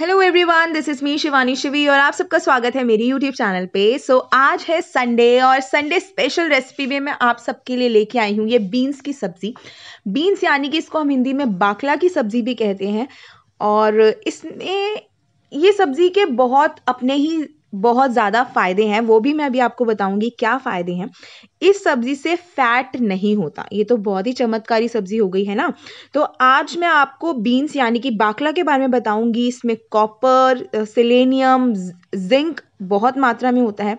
hello everyone this is me Shivani Shivi और आप सबका स्वागत है मेरी यूट्यूब चैनल पे सो so, आज है संडे और संडे स्पेशल रेसिपी में मैं आप सबके लिए लेके आई हूँ ये बीन्स की सब्ज़ी बीन्स यानी कि इसको हम हिंदी में बाकला की सब्ज़ी भी कहते हैं और इसमें ये सब्ज़ी के बहुत अपने ही बहुत ज़्यादा फ़ायदे हैं वो भी मैं अभी आपको बताऊंगी क्या फ़ायदे हैं इस सब्ज़ी से फैट नहीं होता ये तो बहुत ही चमत्कारी सब्ज़ी हो गई है ना तो आज मैं आपको बीन्स यानी कि बाकला के बारे में बताऊंगी इसमें कॉपर सिलेनियम जिंक बहुत मात्रा में होता है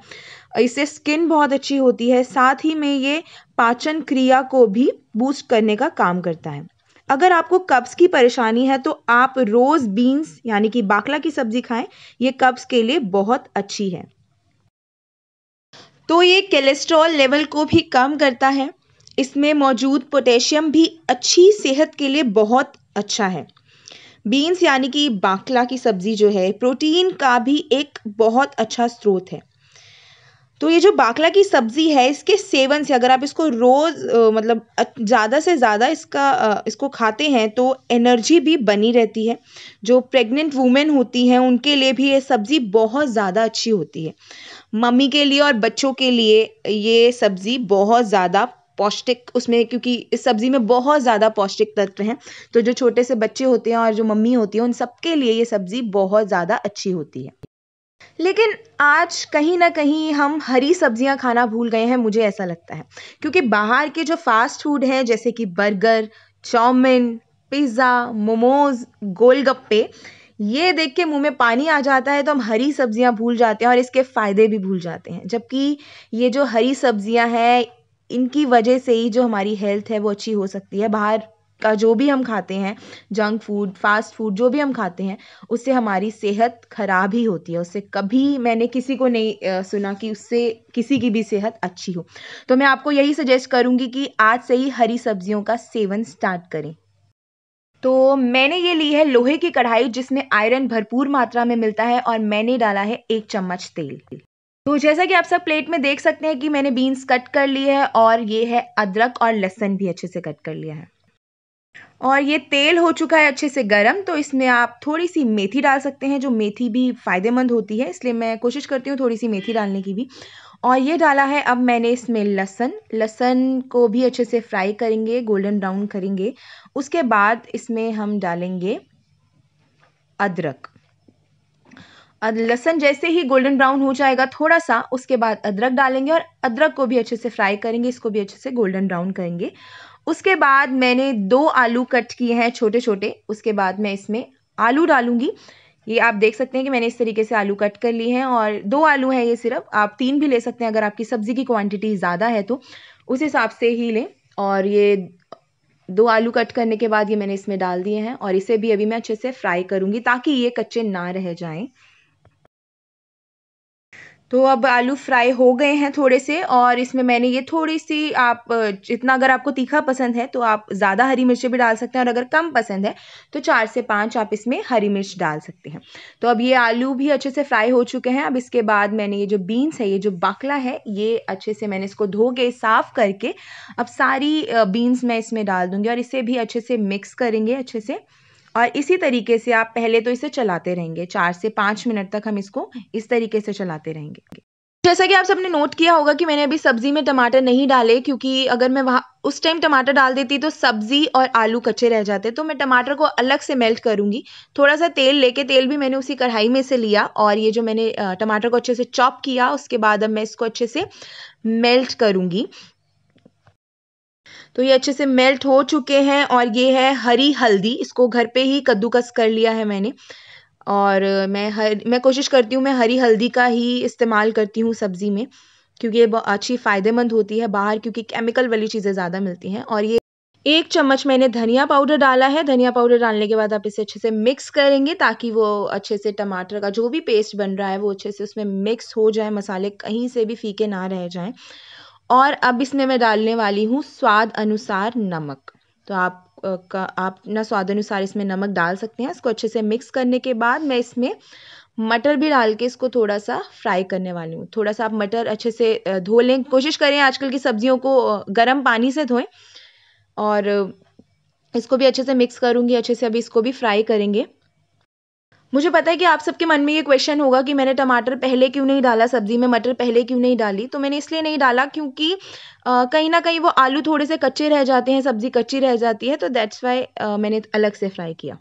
इससे स्किन बहुत अच्छी होती है साथ ही में ये पाचन क्रिया को भी बूस्ट करने का काम करता है अगर आपको कब्ज़ की परेशानी है तो आप रोज़ बीन्स यानी कि बाकला की सब्ज़ी खाएं ये कब्ज़ के लिए बहुत अच्छी है तो ये कोलेस्ट्रॉल लेवल को भी कम करता है इसमें मौजूद पोटेशियम भी अच्छी सेहत के लिए बहुत अच्छा है बीन्स यानी कि बाकला की सब्ज़ी जो है प्रोटीन का भी एक बहुत अच्छा स्रोत है तो ये जो बाकला की सब्ज़ी है इसके सेवन से अगर आप इसको रोज़ मतलब ज़्यादा से ज़्यादा इसका इसको खाते हैं तो एनर्जी भी बनी रहती है जो प्रेग्नेंट वूमेन होती हैं उनके लिए भी ये सब्ज़ी बहुत ज़्यादा अच्छी होती है मम्मी के लिए और बच्चों के लिए ये सब्ज़ी बहुत ज़्यादा पौष्टिक उसमें क्योंकि इस सब्ज़ी में बहुत ज़्यादा पौष्टिक तत्व हैं तो जो छोटे से बच्चे होते हैं और जो मम्मी होती है उन सबके लिए ये सब्ज़ी बहुत ज़्यादा अच्छी होती है लेकिन आज कहीं ना कहीं हम हरी सब्ज़ियाँ खाना भूल गए हैं मुझे ऐसा लगता है क्योंकि बाहर के जो फ़ास्ट फ़ूड हैं जैसे कि burger chowmein pizza momos golgappe ये देख के मुँह में पानी आ जाता है तो हम हरी सब्ज़ियाँ भूल जाते हैं और इसके फ़ायदे भी भूल जाते हैं जबकि ये जो हरी सब्ज़ियाँ हैं इनकी वजह से ही जो हमारी हेल्थ है वो अच्छी हो सकती है बाहर का जो भी हम खाते हैं जंक फूड फ़ास्ट फूड जो भी हम खाते हैं उससे हमारी सेहत खराब ही होती है उससे कभी मैंने किसी को नहीं सुना कि उससे किसी की भी सेहत अच्छी हो तो मैं आपको यही सजेस्ट करूँगी कि आज से ही हरी सब्जियों का सेवन स्टार्ट करें तो मैंने ये ली है लोहे की कढ़ाई जिसमें आयरन भरपूर मात्रा में मिलता है और मैंने डाला है एक चम्मच तेल तो जैसा कि आप सब प्लेट में देख सकते हैं कि मैंने बीन्स कट कर ली है और ये है अदरक और लहसुन भी अच्छे से कट कर लिया है और ये तेल हो चुका है अच्छे से गर्म तो इसमें आप थोड़ी सी मेथी डाल सकते हैं जो मेथी भी फ़ायदेमंद होती है इसलिए मैं कोशिश करती हूँ थोड़ी सी मेथी डालने की भी और ये डाला है अब मैंने इसमें लहसन लहसन को भी अच्छे से फ्राई करेंगे गोल्डन ब्राउन करेंगे उसके बाद इसमें हम डालेंगे अदरक लहसन जैसे ही गोल्डन ब्राउन हो जाएगा थोड़ा सा उसके बाद अदरक डालेंगे और अदरक को भी अच्छे से फ्राई करेंगे इसको भी अच्छे से गोल्डन ब्राउन करेंगे उसके बाद मैंने दो आलू कट किए हैं छोटे छोटे उसके बाद मैं इसमें आलू डालूंगी ये आप देख सकते हैं कि मैंने इस तरीके से आलू कट कर लिए हैं और दो आलू हैं ये सिर्फ आप तीन भी ले सकते हैं अगर आपकी सब्ज़ी की क्वांटिटी ज़्यादा है तो उस हिसाब से ही लें और ये दो आलू कट करने के बाद ये मैंने इसमें डाल दिए हैं और इसे भी अभी मैं अच्छे से फ्राई करूँगी ताकि ये कच्चे ना रह जाएँ तो अब आलू फ्राई हो गए हैं थोड़े से और इसमें मैंने ये थोड़ी सी आप जितना अगर आपको तीखा पसंद है तो आप ज़्यादा हरी मिर्च भी डाल सकते हैं और अगर कम पसंद है तो चार से पाँच आप इसमें हरी मिर्च डाल सकते हैं तो अब ये आलू भी अच्छे से फ्राई हो चुके हैं अब इसके बाद मैंने ये जो बीन्स है ये जो बाकला है ये अच्छे से मैंने इसको धो के साफ़ करके अब सारी बीन्स मैं इसमें डाल दूँगी और इसे भी अच्छे से मिक्स करेंगे अच्छे से और इसी तरीके से आप पहले तो इसे चलाते रहेंगे चार से पाँच मिनट तक हम इसको इस तरीके से चलाते रहेंगे जैसा कि आप सबने नोट किया होगा कि मैंने अभी सब्जी में टमाटर नहीं डाले क्योंकि अगर मैं वहाँ उस टाइम टमाटर डाल देती तो सब्जी और आलू कच्चे रह जाते तो मैं टमाटर को अलग से मेल्ट करूँगी थोड़ा सा तेल लेके तेल भी मैंने उसी कढ़ाई में से लिया और ये जो मैंने टमाटर को अच्छे से चॉप किया उसके बाद अब मैं इसको अच्छे से मेल्ट करूँगी तो ये अच्छे से मेल्ट हो चुके हैं और ये है हरी हल्दी इसको घर पे ही कद्दूकस कर लिया है मैंने और मैं हर मैं कोशिश करती हूँ मैं हरी हल्दी का ही इस्तेमाल करती हूँ सब्ज़ी में क्योंकि ये अच्छी फ़ायदेमंद होती है बाहर क्योंकि केमिकल वाली चीज़ें ज़्यादा मिलती हैं और ये एक चम्मच मैंने धनिया पाउडर डाला है धनिया पाउडर डालने के बाद आप इसे अच्छे से मिक्स करेंगे ताकि वो अच्छे से टमाटर का जो भी पेस्ट बन रहा है वो अच्छे से उसमें मिक्स हो जाए मसाले कहीं से भी फीके ना रह जाएं और अब इसमें मैं डालने वाली हूँ स्वाद अनुसार नमक तो आप का आप ना स्वाद अनुसार इसमें नमक डाल सकते हैं इसको अच्छे से मिक्स करने के बाद मैं इसमें मटर भी डाल के इसको थोड़ा सा फ्राई करने वाली हूँ थोड़ा सा आप मटर अच्छे से धो लें कोशिश करें आजकल की सब्जियों को गर्म पानी से धोएं और इसको भी अच्छे से मिक्स करूँगी अच्छे से अभी इसको भी फ्राई करेंगे मुझे पता है कि आप सबके मन में ये क्वेश्चन होगा कि मैंने टमाटर पहले क्यों नहीं डाला सब्ज़ी में मटर पहले क्यों नहीं डाली तो मैंने इसलिए नहीं डाला क्योंकि कहीं ना कहीं वो आलू थोड़े से कच्चे रह जाते हैं सब्ज़ी कच्ची रह जाती है तो दैट्स वाई मैंने अलग से फ्राई किया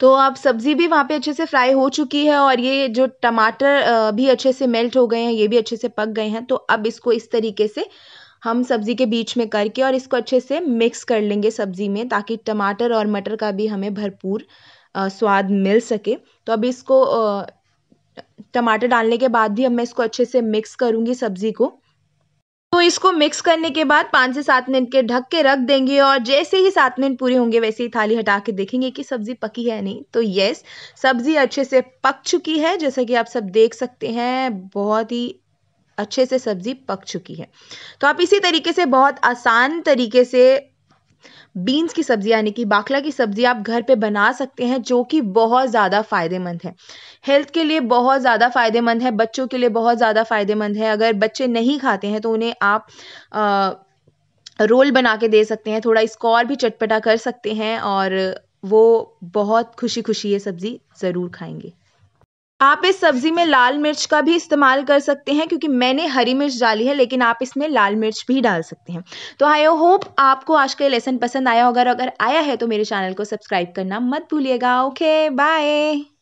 तो आप सब्ज़ी भी वहाँ पे अच्छे से फ्राई हो चुकी है और ये जो टमाटर भी अच्छे से मेल्ट हो गए हैं ये भी अच्छे से पक गए हैं तो अब इसको इस तरीके से हम सब्ज़ी के बीच में करके और इसको अच्छे से मिक्स कर लेंगे सब्ज़ी में ताकि टमाटर और मटर का भी हमें भरपूर स्वाद मिल सके तो अब इसको टमाटर डालने के बाद भी अब मैं इसको अच्छे से मिक्स करूँगी सब्ज़ी को तो इसको मिक्स करने के बाद पाँच से सात मिनट के ढक के रख देंगे और जैसे ही सात मिनट पूरे होंगे वैसे ही थाली हटा के देखेंगे कि सब्ज़ी पकी है नहीं तो यस सब्ज़ी अच्छे से पक चुकी है जैसा कि आप सब देख सकते हैं बहुत ही अच्छे से सब्ज़ी पक चुकी है तो आप इसी तरीके से बहुत आसान तरीके से बीन्स की सब्ज़ी यानी कि बाखला की सब्ज़ी आप घर पे बना सकते हैं जो कि बहुत ज़्यादा फ़ायदेमंद है हेल्थ के लिए बहुत ज़्यादा फ़ायदेमंद है बच्चों के लिए बहुत ज़्यादा फ़ायदेमंद है अगर बच्चे नहीं खाते हैं तो उन्हें आप आ, रोल बना के दे सकते हैं थोड़ा इसको और भी चटपटा कर सकते हैं और वो बहुत खुशी खुशी ये सब्ज़ी ज़रूर खाएंगे आप इस सब्ज़ी में लाल मिर्च का भी इस्तेमाल कर सकते हैं क्योंकि मैंने हरी मिर्च डाली है लेकिन आप इसमें लाल मिर्च भी डाल सकते हैं तो आई होप आपको आज का ये लेसन पसंद आया होगा और अगर आया है तो मेरे चैनल को सब्सक्राइब करना मत भूलिएगा ओके बाय